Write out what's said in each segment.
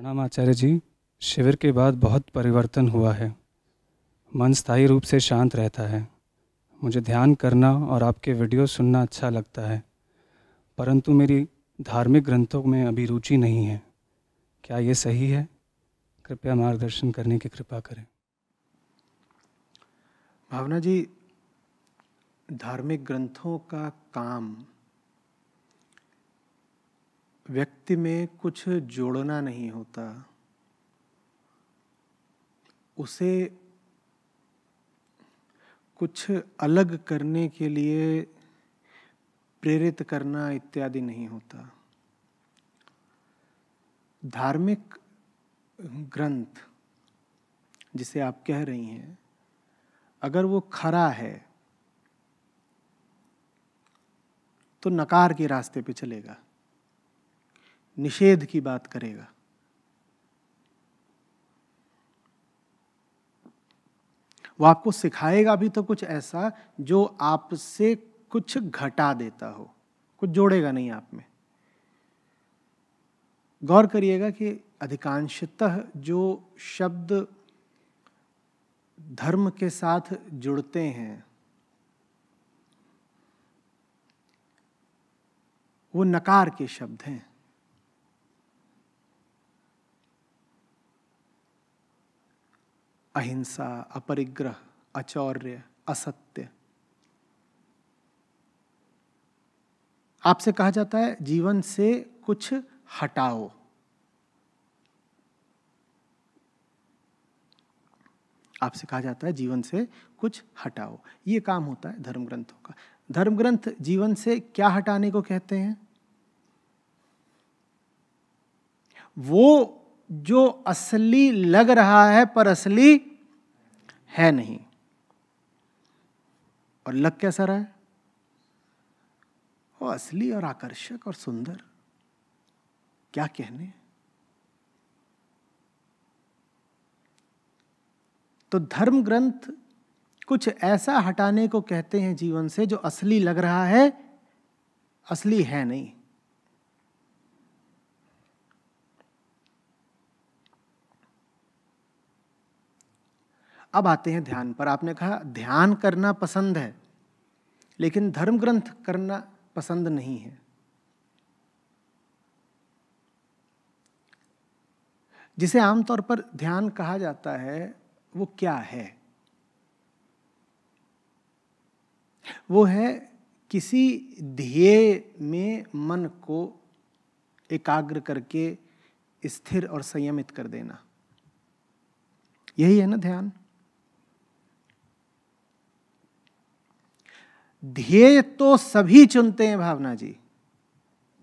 प्रणाम आचार्य जी शिविर के बाद बहुत परिवर्तन हुआ है मन स्थायी रूप से शांत रहता है मुझे ध्यान करना और आपके वीडियो सुनना अच्छा लगता है परंतु मेरी धार्मिक ग्रंथों में अभी रुचि नहीं है क्या ये सही है कृपया मार्गदर्शन करने की कृपा करें भावना जी धार्मिक ग्रंथों का काम व्यक्ति में कुछ जोड़ना नहीं होता उसे कुछ अलग करने के लिए प्रेरित करना इत्यादि नहीं होता धार्मिक ग्रंथ जिसे आप कह रही हैं अगर वो खरा है तो नकार के रास्ते पे चलेगा निषेध की बात करेगा वो आपको सिखाएगा भी तो कुछ ऐसा जो आपसे कुछ घटा देता हो कुछ जोड़ेगा नहीं आप में गौर करिएगा कि अधिकांशतः जो शब्द धर्म के साथ जुड़ते हैं वो नकार के शब्द हैं अहिंसा अपरिग्रह अचौर्य असत्य आपसे कहा जाता है जीवन से कुछ हटाओ आपसे कहा जाता है जीवन से कुछ हटाओ ये काम होता है धर्म ग्रंथों का धर्म ग्रंथ जीवन से क्या हटाने को कहते हैं वो जो असली लग रहा है पर असली है नहीं और लग कैसा रहा है वो असली और आकर्षक और सुंदर क्या कहने तो धर्म ग्रंथ कुछ ऐसा हटाने को कहते हैं जीवन से जो असली लग रहा है असली है नहीं अब आते हैं ध्यान पर आपने कहा ध्यान करना पसंद है लेकिन धर्म ग्रंथ करना पसंद नहीं है जिसे आमतौर पर ध्यान कहा जाता है वो क्या है वो है किसी ध्येय में मन को एकाग्र करके स्थिर और संयमित कर देना यही है ना ध्यान ध्येय तो सभी चुनते हैं भावना जी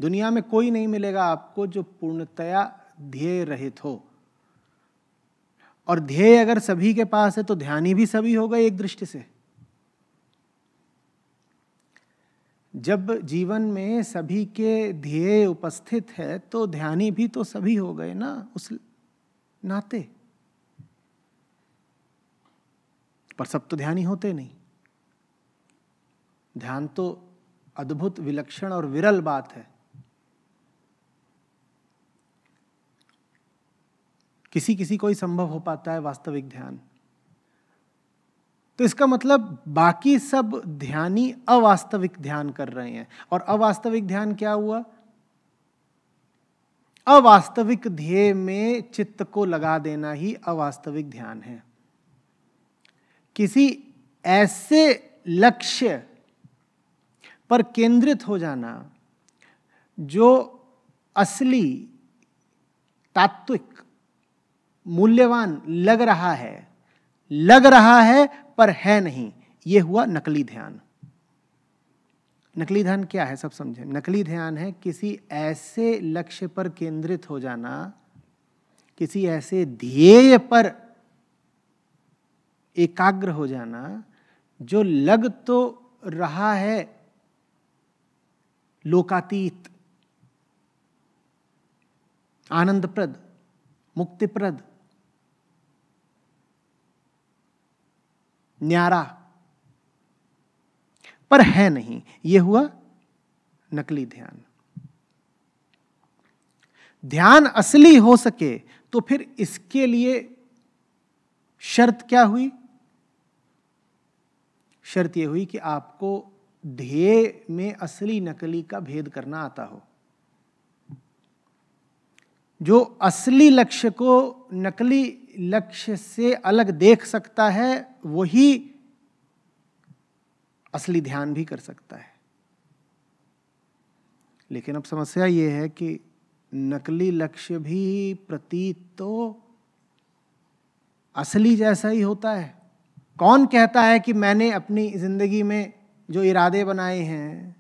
दुनिया में कोई नहीं मिलेगा आपको जो पूर्णतया ध्येय रहित हो और ध्येय अगर सभी के पास है तो ध्यानी भी सभी होगा एक दृष्टि से जब जीवन में सभी के ध्येय उपस्थित है तो ध्यानी भी तो सभी हो गए ना उस नाते पर सब तो ध्यानी होते नहीं ध्यान तो अद्भुत विलक्षण और विरल बात है किसी किसी को ही संभव हो पाता है वास्तविक ध्यान तो इसका मतलब बाकी सब ध्यानी अवास्तविक ध्यान कर रहे हैं और अवास्तविक ध्यान क्या हुआ अवास्तविक ध्येय में चित्त को लगा देना ही अवास्तविक ध्यान है किसी ऐसे लक्ष्य पर केंद्रित हो जाना जो असली तात्विक मूल्यवान लग रहा है लग रहा है पर है नहीं यह हुआ नकली ध्यान नकली ध्यान क्या है सब समझे नकली ध्यान है किसी ऐसे लक्ष्य पर केंद्रित हो जाना किसी ऐसे ध्येय पर एकाग्र हो जाना जो लग तो रहा है लोकातीत आनंदप्रद मुक्तिप्रद न्यारा पर है नहीं यह हुआ नकली ध्यान ध्यान असली हो सके तो फिर इसके लिए शर्त क्या हुई शर्त यह हुई कि आपको ध्येय में असली नकली का भेद करना आता हो जो असली लक्ष्य को नकली लक्ष्य से अलग देख सकता है वही असली ध्यान भी कर सकता है लेकिन अब समस्या यह है कि नकली लक्ष्य भी प्रतीत तो असली जैसा ही होता है कौन कहता है कि मैंने अपनी जिंदगी में जो इरादे बनाए हैं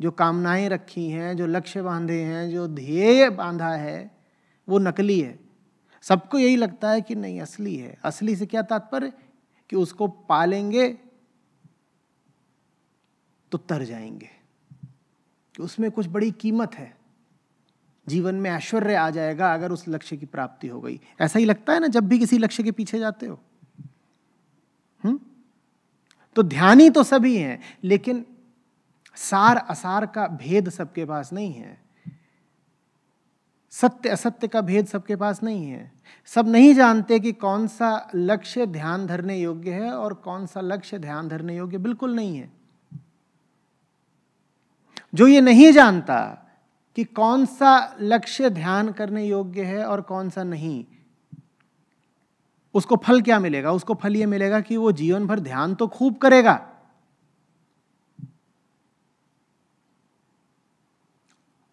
जो कामनाएं रखी हैं जो लक्ष्य बांधे हैं जो ध्येय बांधा है वो नकली है सबको यही लगता है कि नहीं असली है असली से क्या तात्पर्य कि उसको पालेंगे तो तर जाएंगे कि उसमें कुछ बड़ी कीमत है जीवन में ऐश्वर्य आ जाएगा अगर उस लक्ष्य की प्राप्ति हो गई ऐसा ही लगता है ना जब भी किसी लक्ष्य के पीछे जाते हो हुँ? तो ध्यानी तो सभी हैं लेकिन सार असार का भेद सबके पास नहीं है सत्य असत्य का भेद सबके पास नहीं है सब नहीं जानते कि कौन सा लक्ष्य ध्यान धरने योग्य है और कौन सा लक्ष्य ध्यान धरने योग्य बिल्कुल नहीं है जो ये नहीं जानता कि कौन सा लक्ष्य ध्यान करने योग्य है और कौन सा नहीं उसको फल क्या मिलेगा उसको फल ये मिलेगा कि वो जीवन भर ध्यान तो खूब करेगा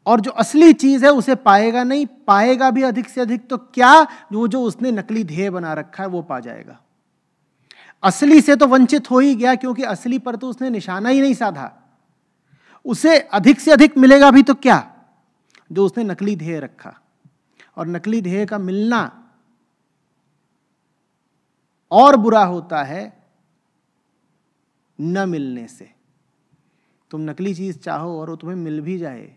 और जो असली चीज है उसे पाएगा नहीं पाएगा भी अधिक से अधिक तो क्या वो जो उसने नकली ध्येय बना रखा है वो पा जाएगा असली से तो वंचित हो ही गया क्योंकि असली पर तो उसने निशाना ही नहीं साधा उसे अधिक से अधिक मिलेगा भी तो क्या जो उसने नकली ध्येय रखा और नकली ध्येय का मिलना और बुरा होता है न मिलने से तुम नकली चीज चाहो और वो तुम्हें मिल भी जाए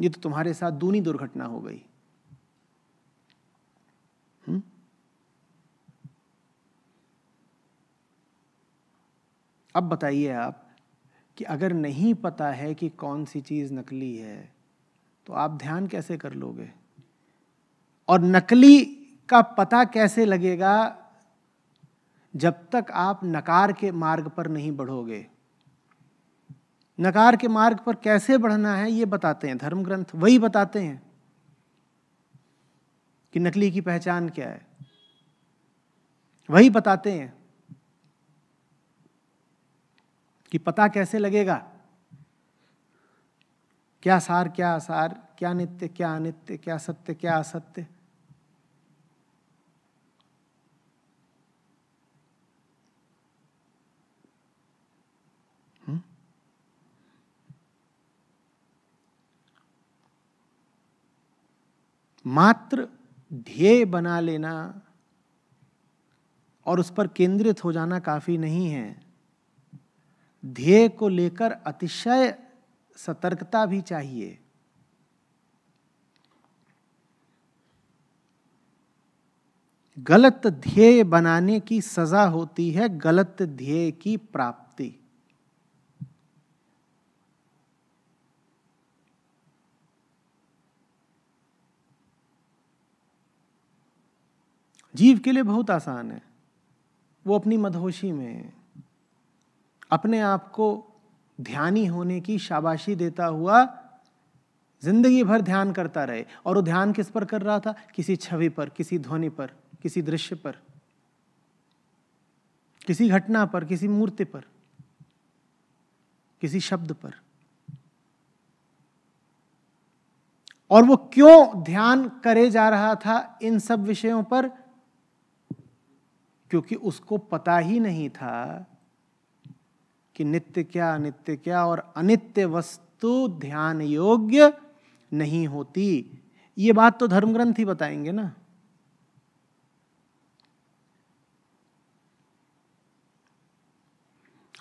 ये तो तुम्हारे साथ दूनी दुर्घटना हो गई हुँ? हम्म? अब बताइए आप कि अगर नहीं पता है कि कौन सी चीज नकली है तो आप ध्यान कैसे कर लोगे और नकली का पता कैसे लगेगा जब तक आप नकार के मार्ग पर नहीं बढ़ोगे नकार के मार्ग पर कैसे बढ़ना है ये बताते हैं धर्म ग्रंथ वही बताते हैं कि नकली की पहचान क्या है वही बताते हैं कि पता कैसे लगेगा क्या सार क्या असार क्या नित्य क्या अनित्य क्या सत्य क्या असत्य मात्र ध्येय बना लेना और उस पर केंद्रित हो जाना काफी नहीं है ध्येय को लेकर अतिशय सतर्कता भी चाहिए गलत ध्येय बनाने की सजा होती है गलत ध्येय की प्राप्ति जीव के लिए बहुत आसान है वो अपनी मदहोशी में अपने आप को ध्यानी होने की शाबाशी देता हुआ जिंदगी भर ध्यान करता रहे और वो ध्यान किस पर कर रहा था किसी छवि पर किसी ध्वनि पर किसी दृश्य पर किसी घटना पर किसी मूर्ति पर किसी शब्द पर और वो क्यों ध्यान करे जा रहा था इन सब विषयों पर क्योंकि उसको पता ही नहीं था कि नित्य क्या अनित्य क्या और अनित्य वस्तु ध्यान योग्य नहीं होती ये बात तो धर्मग्रंथ ही बताएंगे ना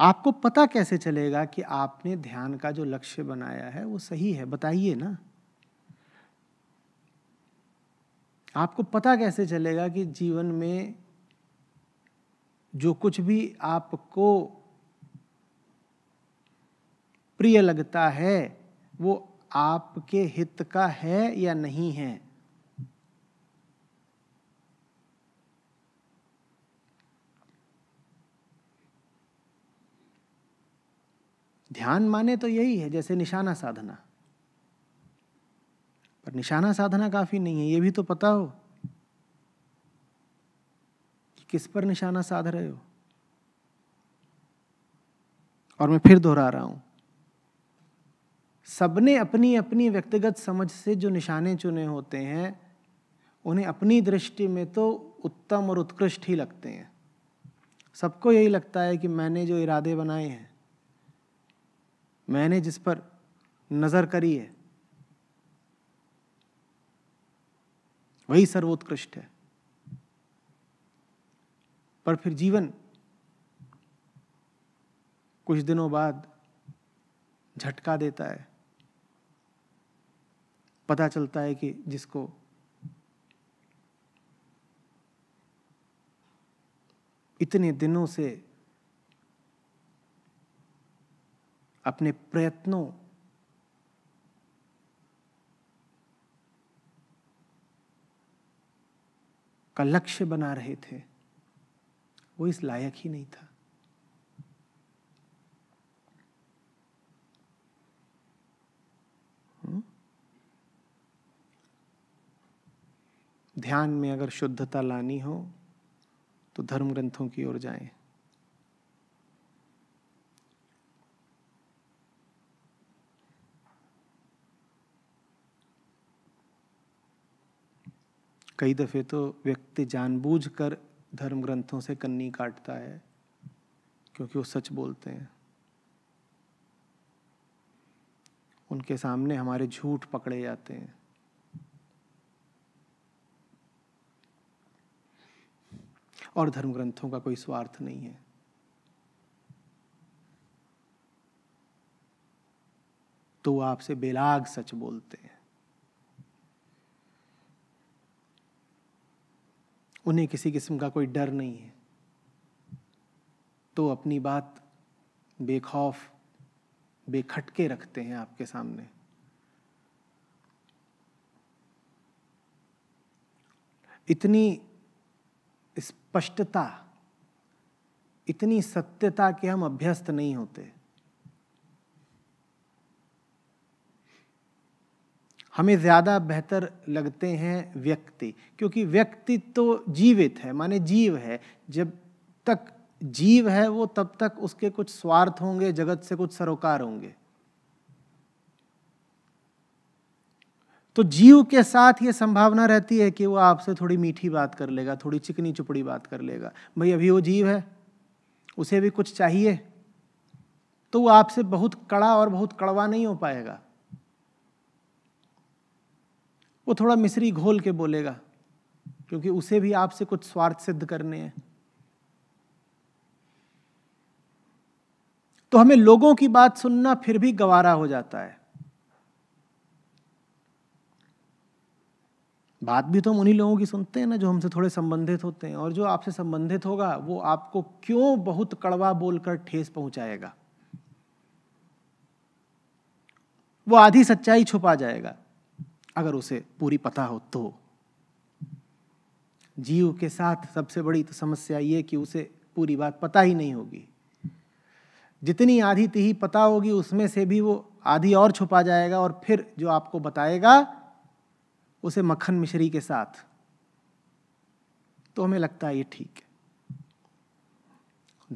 आपको पता कैसे चलेगा कि आपने ध्यान का जो लक्ष्य बनाया है वो सही है बताइए ना आपको पता कैसे चलेगा कि जीवन में जो कुछ भी आपको प्रिय लगता है वो आपके हित का है या नहीं है ध्यान माने तो यही है जैसे निशाना साधना पर निशाना साधना काफी नहीं है ये भी तो पता हो किस पर निशाना साध रहे हो और मैं फिर दोहरा रहा हूं सबने अपनी अपनी व्यक्तिगत समझ से जो निशाने चुने होते हैं उन्हें अपनी दृष्टि में तो उत्तम और उत्कृष्ट ही लगते हैं सबको यही लगता है कि मैंने जो इरादे बनाए हैं मैंने जिस पर नज़र करी है वही सर्वोत्कृष्ट है पर फिर जीवन कुछ दिनों बाद झटका देता है पता चलता है कि जिसको इतने दिनों से अपने प्रयत्नों का लक्ष्य बना रहे थे वो इस लायक ही नहीं था हम्म? ध्यान में अगर शुद्धता लानी हो तो धर्म ग्रंथों की ओर जाएं। कई दफ़े तो व्यक्ति जानबूझकर धर्म ग्रंथों से कन्नी काटता है क्योंकि वो सच बोलते हैं उनके सामने हमारे झूठ पकड़े जाते हैं और धर्म ग्रंथों का कोई स्वार्थ नहीं है तो आपसे बेलाग सच बोलते हैं उन्हें किसी किस्म का कोई डर नहीं है तो अपनी बात बेखौफ बेखटके रखते हैं आपके सामने इतनी स्पष्टता इतनी सत्यता के हम अभ्यस्त नहीं होते हमें ज़्यादा बेहतर लगते हैं व्यक्ति क्योंकि व्यक्ति तो जीवित है माने जीव है जब तक जीव है वो तब तक उसके कुछ स्वार्थ होंगे जगत से कुछ सरोकार होंगे तो जीव के साथ ये संभावना रहती है कि वो आपसे थोड़ी मीठी बात कर लेगा थोड़ी चिकनी चुपड़ी बात कर लेगा भाई अभी वो जीव है उसे भी कुछ चाहिए तो वो आपसे बहुत कड़ा और बहुत कड़वा नहीं हो पाएगा वो थोड़ा मिश्री घोल के बोलेगा क्योंकि उसे भी आपसे कुछ स्वार्थ सिद्ध करने हैं तो हमें लोगों की बात सुनना फिर भी गवारा हो जाता है बात भी तो हम उन्हीं लोगों की सुनते हैं ना जो हमसे थोड़े संबंधित होते हैं और जो आपसे संबंधित होगा वो आपको क्यों बहुत कड़वा बोलकर ठेस पहुंचाएगा वो आधी सच्चाई छुपा जाएगा अगर उसे पूरी पता हो तो जीव के साथ सबसे बड़ी तो समस्या ये कि उसे पूरी बात पता ही नहीं होगी जितनी आधी तिही पता होगी उसमें से भी वो आधी और छुपा जाएगा और फिर जो आपको बताएगा उसे मक्खन मिश्री के साथ तो हमें लगता है ये ठीक है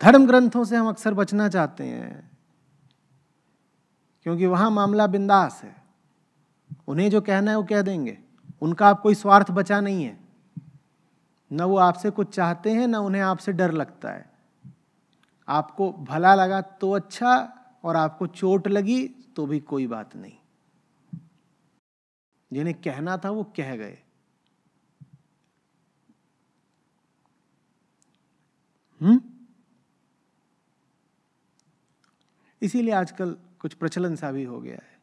धर्म ग्रंथों से हम अक्सर बचना चाहते हैं क्योंकि वहां मामला बिंदास है उन्हें जो कहना है वो कह देंगे उनका आप कोई स्वार्थ बचा नहीं है ना वो आपसे कुछ चाहते हैं ना उन्हें आपसे डर लगता है आपको भला लगा तो अच्छा और आपको चोट लगी तो भी कोई बात नहीं जिन्हें कहना था वो कह गए हम्म इसीलिए आजकल कुछ प्रचलन सा भी हो गया है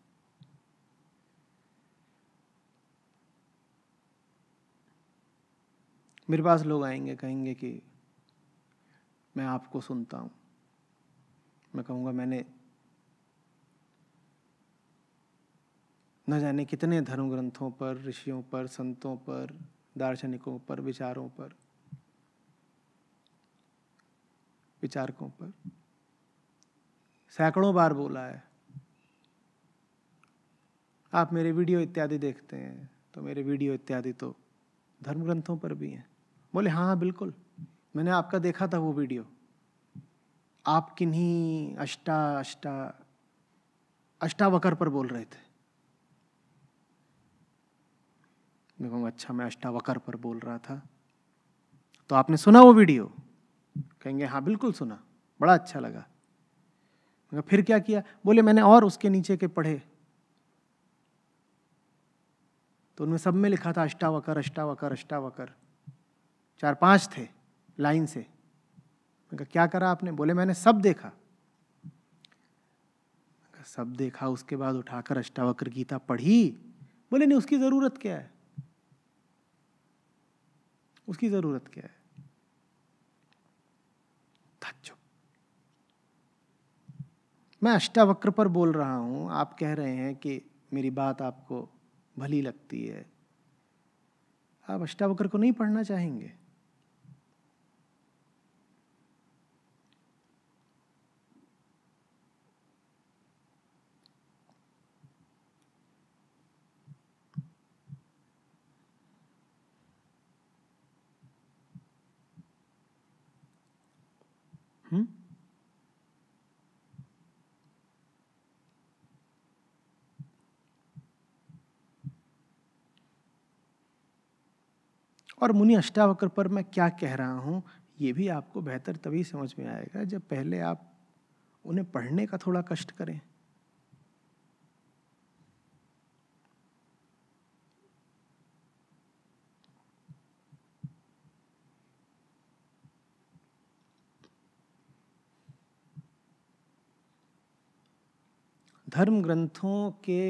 मेरे पास लोग आएंगे कहेंगे कि मैं आपको सुनता हूँ मैं कहूँगा मैंने न जाने कितने धर्म ग्रंथों पर ऋषियों पर संतों पर दार्शनिकों पर विचारों पर विचारकों पर सैकड़ों बार बोला है आप मेरे वीडियो इत्यादि देखते हैं तो मेरे वीडियो इत्यादि तो धर्म ग्रंथों पर भी हैं बोले हाँ हाँ बिल्कुल मैंने आपका देखा था वो वीडियो आप किन्हीं अष्टा अष्टा अष्टावकर पर बोल रहे थे मैं कहूँगा अच्छा मैं अष्टावकर पर बोल रहा था तो आपने सुना वो वीडियो कहेंगे हाँ बिल्कुल सुना बड़ा अच्छा लगा मैं फिर क्या किया बोले मैंने और उसके नीचे के पढ़े तो उनमें सब में लिखा था अष्टावकर अष्टावकर अष्टावकर चार पांच थे लाइन से मैं कहा क्या करा आपने बोले मैंने सब देखा सब देखा उसके बाद उठाकर अष्टावक्र गीता पढ़ी बोले नहीं उसकी ज़रूरत क्या है उसकी ज़रूरत क्या है चुप मैं अष्टावक्र पर बोल रहा हूं आप कह रहे हैं कि मेरी बात आपको भली लगती है आप अष्टावक्र को नहीं पढ़ना चाहेंगे और मुनि अष्टावक्र पर मैं क्या कह रहा हूँ ये भी आपको बेहतर तभी समझ में आएगा जब पहले आप उन्हें पढ़ने का थोड़ा कष्ट करें धर्म ग्रंथों के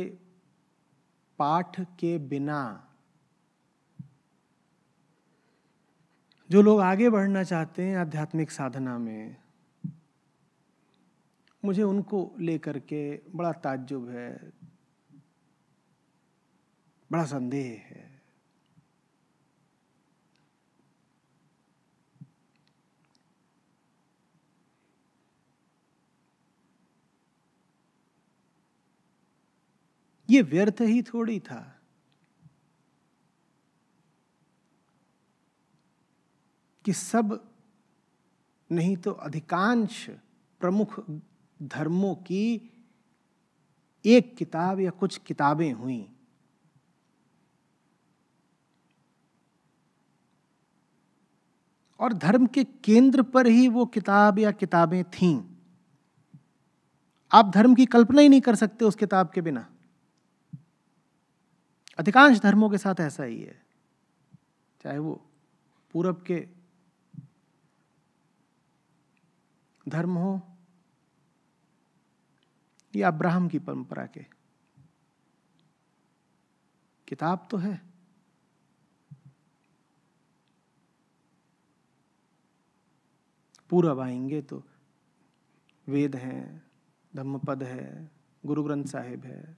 पाठ के बिना जो लोग आगे बढ़ना चाहते हैं आध्यात्मिक साधना में मुझे उनको लेकर के बड़ा ताज्जुब है बड़ा संदेह है ये व्यर्थ ही थोड़ी था कि सब नहीं तो अधिकांश प्रमुख धर्मों की एक किताब या कुछ किताबें हुई और धर्म के केंद्र पर ही वो किताब या किताबें थीं आप धर्म की कल्पना ही नहीं कर सकते उस किताब के बिना अधिकांश धर्मों के साथ ऐसा ही है चाहे वो पूरब के धर्म हो या अब्राहम की परंपरा के किताब तो है पूरब आएंगे तो वेद हैं धम्मपद है गुरु ग्रंथ साहिब है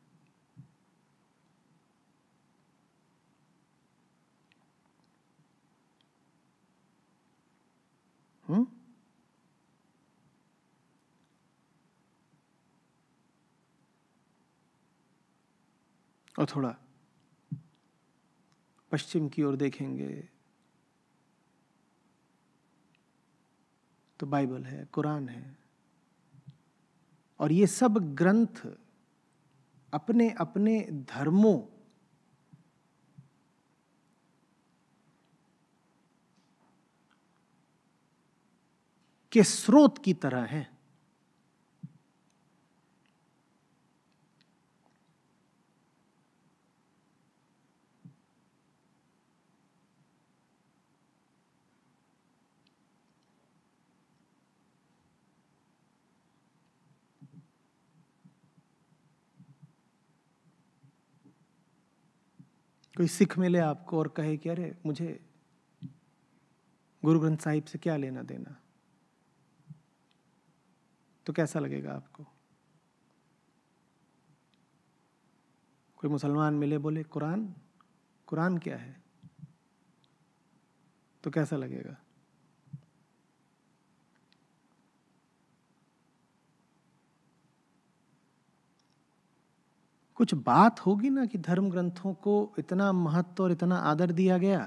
हम्म और थोड़ा पश्चिम की ओर देखेंगे तो बाइबल है कुरान है और ये सब ग्रंथ अपने अपने धर्मों के स्रोत की तरह हैं कोई सिख मिले आपको और कहे कि अरे मुझे गुरु ग्रंथ साहिब से क्या लेना देना तो कैसा लगेगा आपको कोई मुसलमान मिले बोले कुरान कुरान क्या है तो कैसा लगेगा कुछ बात होगी ना कि धर्म ग्रंथों को इतना महत्व और इतना आदर दिया गया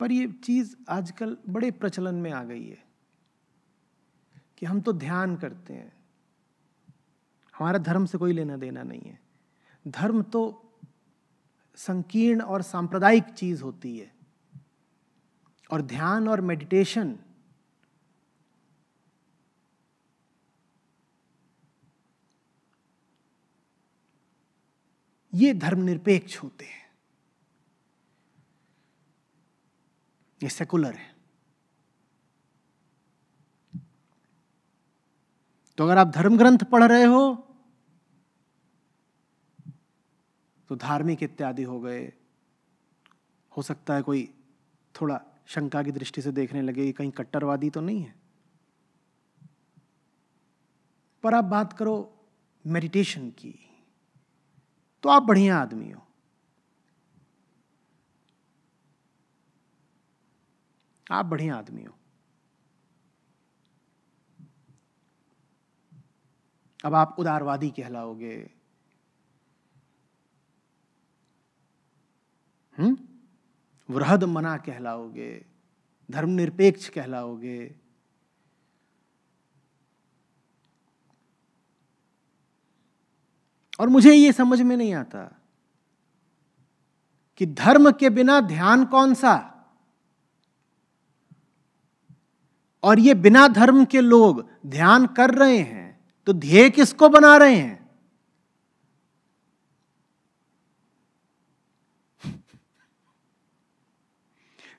पर ये चीज आजकल बड़े प्रचलन में आ गई है कि हम तो ध्यान करते हैं हमारा धर्म से कोई लेना देना नहीं है धर्म तो संकीर्ण और सांप्रदायिक चीज होती है और ध्यान और मेडिटेशन ये धर्मनिरपेक्ष होते हैं ये सेकुलर है तो अगर आप धर्म ग्रंथ पढ़ रहे हो तो धार्मिक इत्यादि हो गए हो सकता है कोई थोड़ा शंका की दृष्टि से देखने लगे कहीं कट्टरवादी तो नहीं है पर आप बात करो मेडिटेशन की तो आप बढ़िया आदमी हो आप बढ़िया आदमी हो अब आप उदारवादी कहलाओगे हम्म वृहद मना कहलाओगे धर्मनिरपेक्ष कहलाओगे और मुझे ये समझ में नहीं आता कि धर्म के बिना ध्यान कौन सा और ये बिना धर्म के लोग ध्यान कर रहे हैं तो ध्येय किसको बना रहे हैं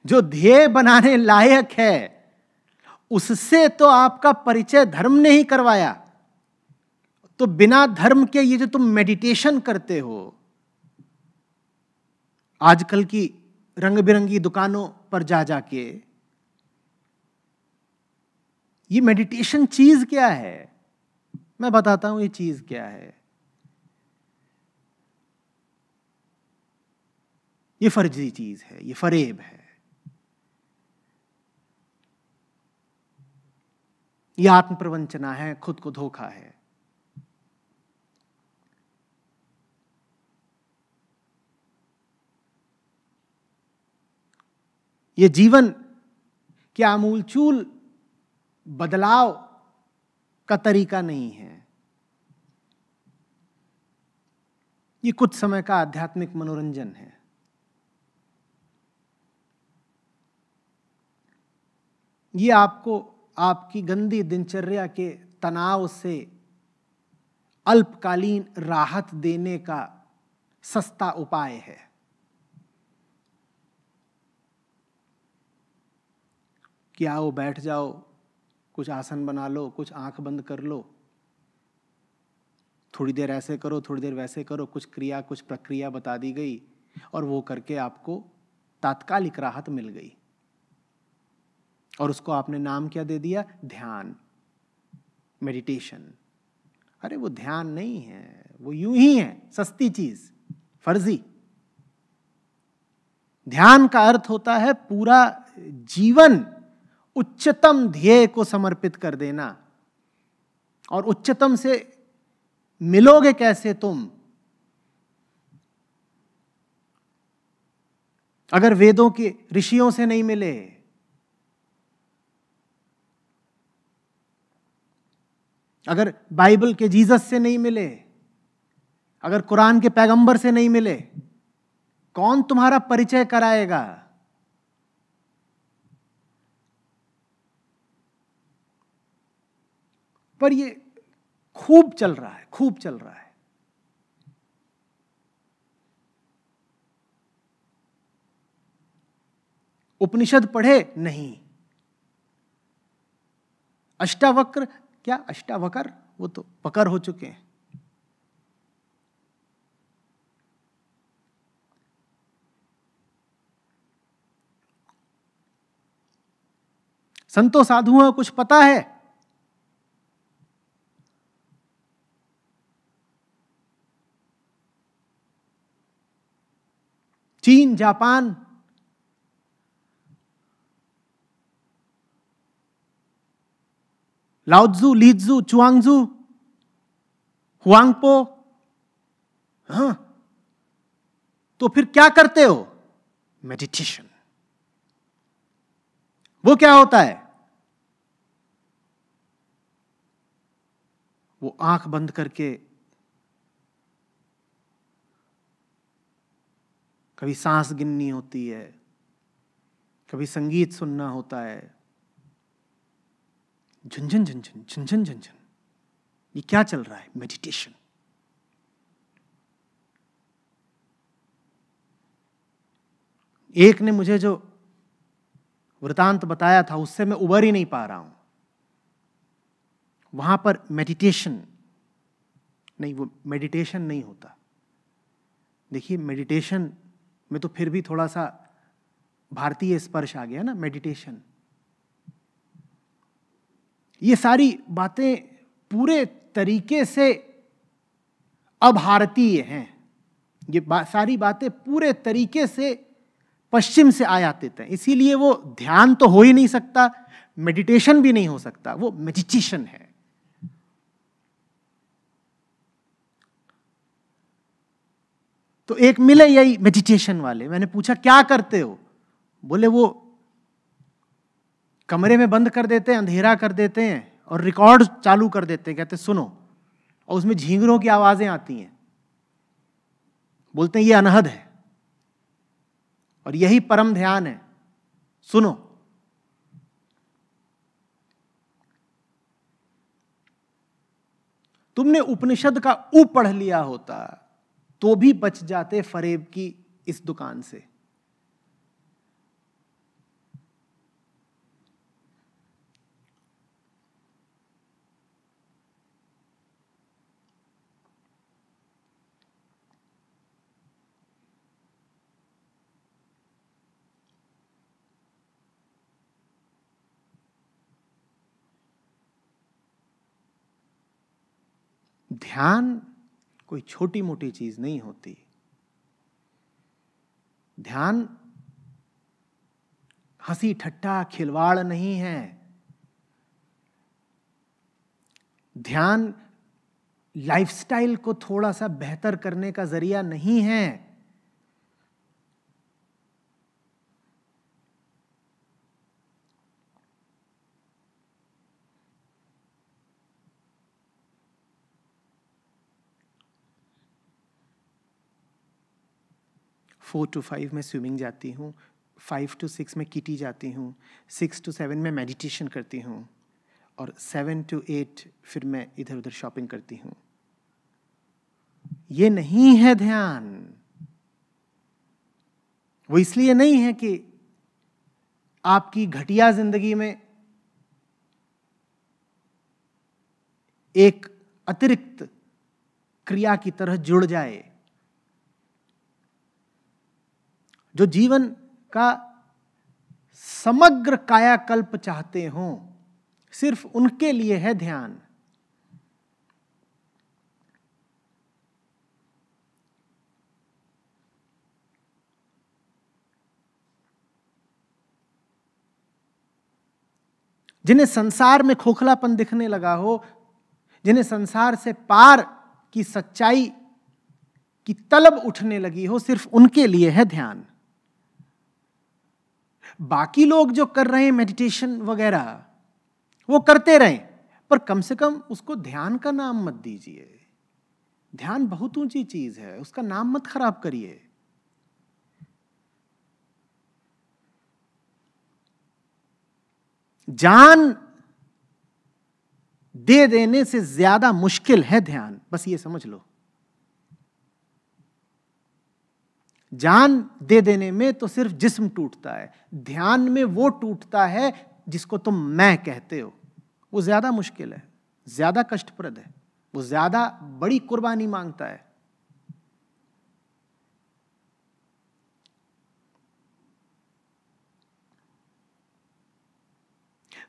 जो ध्येय बनाने लायक है उससे तो आपका परिचय धर्म ने ही करवाया तो बिना धर्म के ये जो तुम मेडिटेशन करते हो आजकल की रंग बिरंगी दुकानों पर जा जाके ये मेडिटेशन चीज क्या है मैं बताता हूं ये चीज क्या है ये फर्जी चीज है ये फरेब है यह आत्म प्रवंचना है खुद को धोखा है ये जीवन के आमूलचूल बदलाव का तरीका नहीं है ये कुछ समय का आध्यात्मिक मनोरंजन है ये आपको आपकी गंदी दिनचर्या के तनाव से अल्पकालीन राहत देने का सस्ता उपाय है कि आओ बैठ जाओ कुछ आसन बना लो कुछ आंख बंद कर लो थोड़ी देर ऐसे करो थोड़ी देर वैसे करो कुछ क्रिया कुछ प्रक्रिया बता दी गई और वो करके आपको तात्कालिक राहत मिल गई और उसको आपने नाम क्या दे दिया ध्यान मेडिटेशन अरे वो ध्यान नहीं है वो यूं ही है सस्ती चीज फर्जी ध्यान का अर्थ होता है पूरा जीवन उच्चतम ध्येय को समर्पित कर देना और उच्चतम से मिलोगे कैसे तुम अगर वेदों के ऋषियों से नहीं मिले अगर बाइबल के जीसस से नहीं मिले अगर कुरान के पैगंबर से नहीं मिले कौन तुम्हारा परिचय कराएगा पर ये खूब चल रहा है खूब चल रहा है उपनिषद पढ़े नहीं अष्टावक्र क्या अष्टावकर वो तो बकर हो चुके हैं संतो साधु हैं कुछ पता है चीन Japan Laozu, Lizu, Chuangzu, Huangpu हाँ तो फिर क्या करते हो मेडिटेशन वो क्या होता है वो आंख बंद करके कभी सांस गिननी होती है कभी संगीत सुनना होता है झुंझुन झुंझुन झुंझुन झुंझुन ये क्या चल रहा है मेडिटेशन एक ने मुझे जो वृतांत बताया था उससे मैं उबर ही नहीं पा रहा हूं वहां पर मेडिटेशन नहीं वो मेडिटेशन नहीं होता देखिए मेडिटेशन में तो फिर भी थोड़ा सा भारतीय स्पर्श आ गया ना मेडिटेशन ये सारी बातें पूरे तरीके से अभारतीय हैं ये बा, सारी बातें पूरे तरीके से पश्चिम से आ जाते थे इसीलिए वो ध्यान तो हो ही नहीं सकता मेडिटेशन भी नहीं हो सकता वो मेजिटिशन है तो एक मिले यही मेडिटेशन वाले मैंने पूछा क्या करते हो बोले वो कमरे में बंद कर देते हैं अंधेरा कर देते हैं और रिकॉर्ड चालू कर देते हैं कहते सुनो और उसमें झींगरों की आवाज़ें आती हैं बोलते हैं ये अनहद है और यही परम ध्यान है सुनो तुमने उपनिषद का ऊ पढ़ लिया होता तो भी बच जाते फरेब की इस दुकान से ध्यान कोई छोटी मोटी चीज नहीं होती ध्यान हंसी ठट्टा खिलवाड़ नहीं है ध्यान लाइफस्टाइल को थोड़ा सा बेहतर करने का जरिया नहीं है फोर टू फाइव में स्विमिंग जाती हूँ फाइव टू सिक्स में किटी जाती हूँ सिक्स टू सेवन में मेडिटेशन करती हूँ और सेवन टू एट फिर मैं इधर उधर शॉपिंग करती हूँ ये नहीं है ध्यान वो इसलिए नहीं है कि आपकी घटिया जिंदगी में एक अतिरिक्त क्रिया की तरह जुड़ जाए जो जीवन का समग्र कायाकल्प चाहते हों सिर्फ उनके लिए है ध्यान जिन्हें संसार में खोखलापन दिखने लगा हो जिन्हें संसार से पार की सच्चाई की तलब उठने लगी हो सिर्फ उनके लिए है ध्यान बाकी लोग जो कर रहे हैं मेडिटेशन वगैरह वो करते रहें पर कम से कम उसको ध्यान का नाम मत दीजिए ध्यान बहुत ऊंची चीज है उसका नाम मत खराब करिए जान दे देने से ज्यादा मुश्किल है ध्यान बस ये समझ लो जान दे देने में तो सिर्फ जिस्म टूटता है ध्यान में वो टूटता है जिसको तुम मैं कहते हो वो ज़्यादा मुश्किल है ज़्यादा कष्टप्रद है वो ज़्यादा बड़ी कुर्बानी मांगता है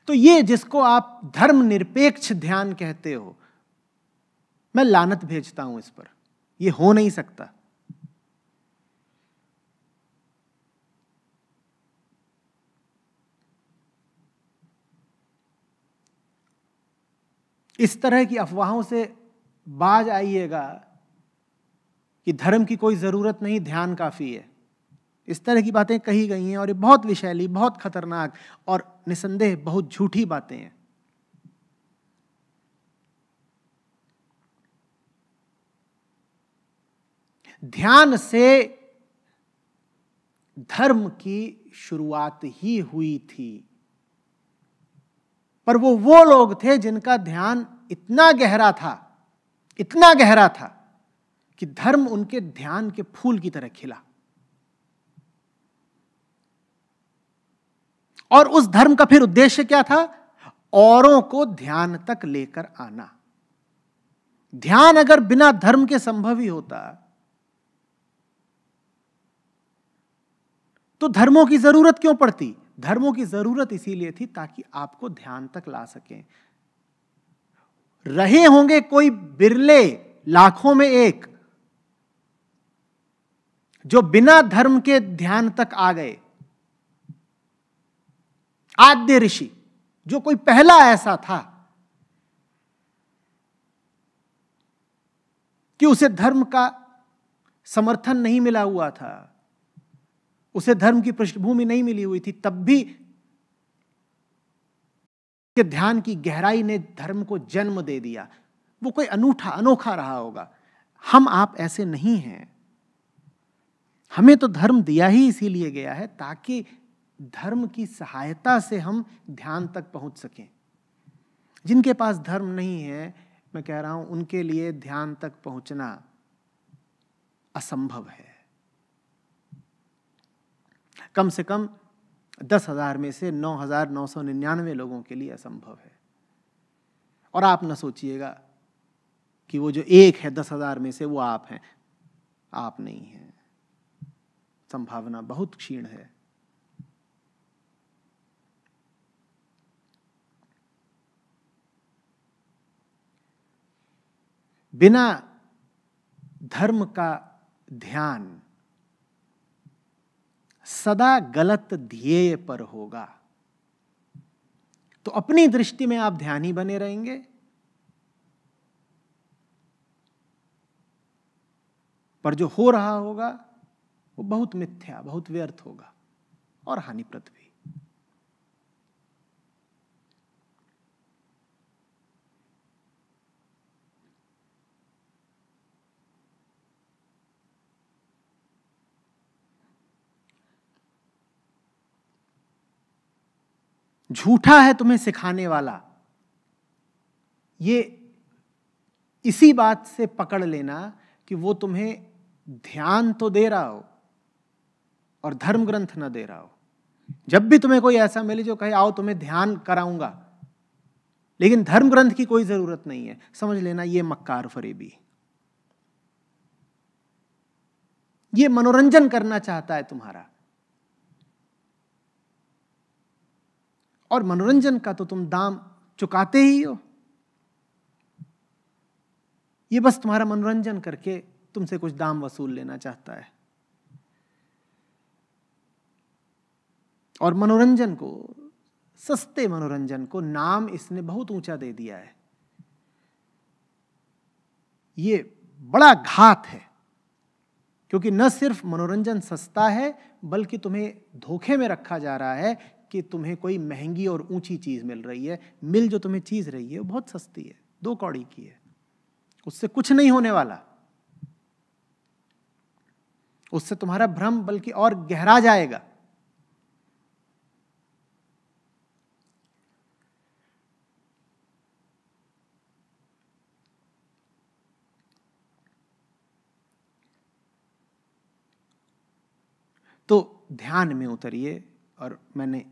तो ये जिसको आप धर्मनिरपेक्ष ध्यान कहते हो मैं लानत भेजता हूं इस पर यह हो नहीं सकता इस तरह की अफवाहों से बाज आइएगा कि धर्म की कोई ज़रूरत नहीं ध्यान काफ़ी है इस तरह की बातें कही गई हैं और ये बहुत विशैली बहुत खतरनाक और निसंदेह बहुत झूठी बातें हैं ध्यान से धर्म की शुरुआत ही हुई थी पर वो वो लोग थे जिनका ध्यान इतना गहरा था इतना गहरा था कि धर्म उनके ध्यान के फूल की तरह खिला और उस धर्म का फिर उद्देश्य क्या था औरों को ध्यान तक लेकर आना ध्यान अगर बिना धर्म के संभव ही होता तो धर्मों की जरूरत क्यों पड़ती धर्मों की जरूरत इसीलिए थी ताकि आपको ध्यान तक ला सकें रहे होंगे कोई बिरले लाखों में एक जो बिना धर्म के ध्यान तक आ गए आद्य ऋषि जो कोई पहला ऐसा था कि उसे धर्म का समर्थन नहीं मिला हुआ था उसे धर्म की पृष्ठभूमि नहीं मिली हुई थी तब भी के ध्यान की गहराई ने धर्म को जन्म दे दिया वो कोई अनूठा अनोखा रहा होगा हम आप ऐसे नहीं हैं हमें तो धर्म दिया ही इसीलिए गया है ताकि धर्म की सहायता से हम ध्यान तक पहुंच सकें जिनके पास धर्म नहीं है मैं कह रहा हूं उनके लिए ध्यान तक पहुंचना असंभव है कम से कम दस हज़ार में से नौ हज़ार नौ सौ निन्यानवे लोगों के लिए असंभव है और आप ना सोचिएगा कि वो जो एक है दस हज़ार में से वो आप हैं आप नहीं हैं संभावना बहुत क्षीण है बिना धर्म का ध्यान सदा गलत ध्येय पर होगा तो अपनी दृष्टि में आप ध्यानी बने रहेंगे पर जो हो रहा होगा वो बहुत मिथ्या बहुत व्यर्थ होगा और हानिप्रद भी झूठा है तुम्हें सिखाने वाला ये इसी बात से पकड़ लेना कि वो तुम्हें ध्यान तो दे रहा हो और धर्म ग्रंथ ना दे रहा हो जब भी तुम्हें कोई ऐसा मिले जो कहे आओ तुम्हें ध्यान कराऊंगा लेकिन धर्म ग्रंथ की कोई जरूरत नहीं है समझ लेना ये मक्कार फरेबी ये मनोरंजन करना चाहता है तुम्हारा और मनोरंजन का तो तुम दाम चुकाते ही हो ये बस तुम्हारा मनोरंजन करके तुमसे कुछ दाम वसूल लेना चाहता है और मनोरंजन को सस्ते मनोरंजन को नाम इसने बहुत ऊंचा दे दिया है ये बड़ा घात है क्योंकि न सिर्फ मनोरंजन सस्ता है बल्कि तुम्हें धोखे में रखा जा रहा है कि तुम्हें कोई महंगी और ऊंची चीज़ मिल रही है मिल जो तुम्हें चीज़ रही है बहुत सस्ती है दो कौड़ी की है उससे कुछ नहीं होने वाला उससे तुम्हारा भ्रम बल्कि और गहरा जाएगा तो ध्यान में उतरिए और मैंने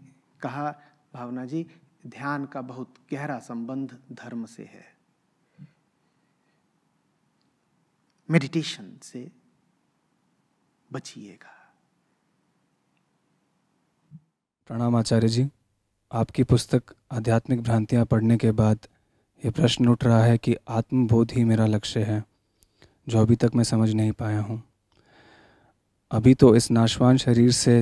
कहा भावना जी ध्यान का बहुत गहरा संबंध धर्म से है मेडिटेशन से बचिएगा प्रणाम आचार्य जी आपकी पुस्तक आध्यात्मिक भ्रांतियां पढ़ने के बाद ये प्रश्न उठ रहा है कि आत्मबोध ही मेरा लक्ष्य है जो अभी तक मैं समझ नहीं पाया हूँ अभी तो इस नाशवान शरीर से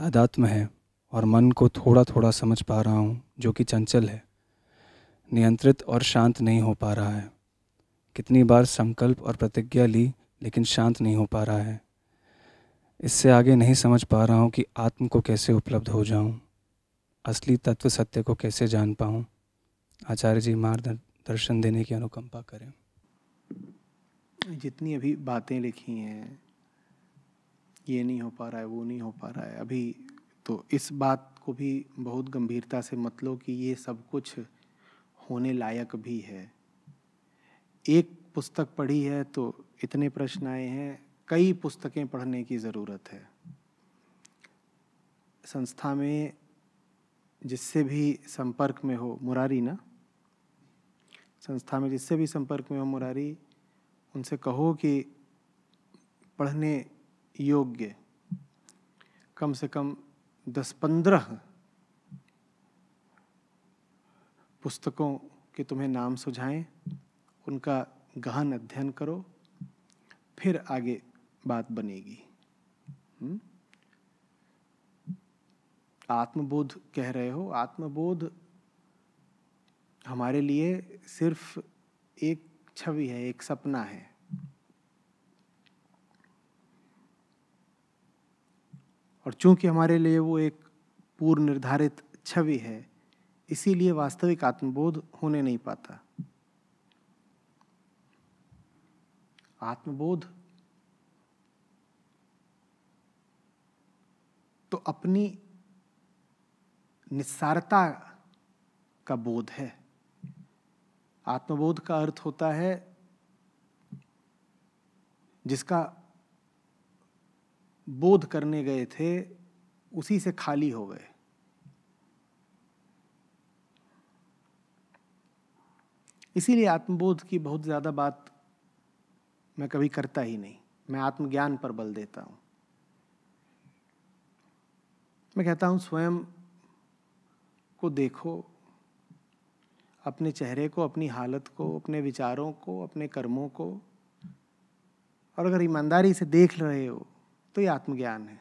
तादात्म है और मन को थोड़ा थोड़ा समझ पा रहा हूँ जो कि चंचल है नियंत्रित और शांत नहीं हो पा रहा है कितनी बार संकल्प और प्रतिज्ञा ली लेकिन शांत नहीं हो पा रहा है इससे आगे नहीं समझ पा रहा हूँ कि आत्म को कैसे उपलब्ध हो जाऊँ असली तत्व सत्य को कैसे जान पाऊँ आचार्य जी मार्गदर्शन देने की अनुकंपा करें जितनी अभी बातें लिखी हैं ये नहीं हो पा रहा है वो नहीं हो पा रहा है अभी तो इस बात को भी बहुत गंभीरता से मत लो कि ये सब कुछ होने लायक भी है एक पुस्तक पढ़ी है तो इतने प्रश्न आए हैं कई पुस्तकें पढ़ने की ज़रूरत है संस्था में जिससे भी संपर्क में हो मुरारी ना संस्था में जिससे भी संपर्क में हो मुरारी उनसे कहो कि पढ़ने योग्य कम से कम दस पंद्रह पुस्तकों के तुम्हें नाम सुझाएं उनका गहन अध्ययन करो फिर आगे बात बनेगी हम्म? आत्मबोध कह रहे हो आत्मबोध हमारे लिए सिर्फ एक छवि है एक सपना है और चूंकि हमारे लिए वो एक पूर्व निर्धारित छवि है इसीलिए वास्तविक आत्मबोध होने नहीं पाता आत्मबोध तो अपनी निस्सारता का बोध है आत्मबोध का अर्थ होता है जिसका बोध करने गए थे उसी से खाली हो गए इसीलिए आत्मबोध की बहुत ज़्यादा बात मैं कभी करता ही नहीं मैं आत्मज्ञान पर बल देता हूं मैं कहता हूं स्वयं को देखो अपने चेहरे को अपनी हालत को अपने विचारों को अपने कर्मों को और अगर ईमानदारी से देख रहे हो तो ये आत्मज्ञान है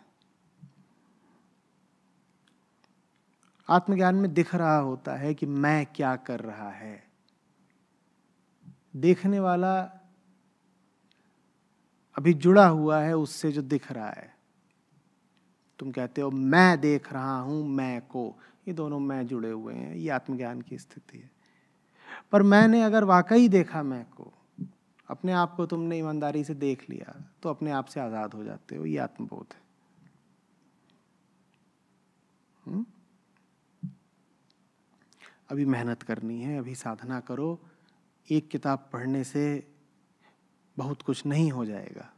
आत्मज्ञान में दिख रहा होता है कि मैं क्या कर रहा है देखने वाला अभी जुड़ा हुआ है उससे जो दिख रहा है तुम कहते हो मैं देख रहा हूं मैं को ये दोनों मैं जुड़े हुए हैं ये आत्मज्ञान की स्थिति है पर मैंने अगर वाकई देखा मैं को अपने आप को तुमने ईमानदारी से देख लिया तो अपने आप से आज़ाद हो जाते हो ये आत्मबोध है हुँ? अभी मेहनत करनी है अभी साधना करो एक किताब पढ़ने से बहुत कुछ नहीं हो जाएगा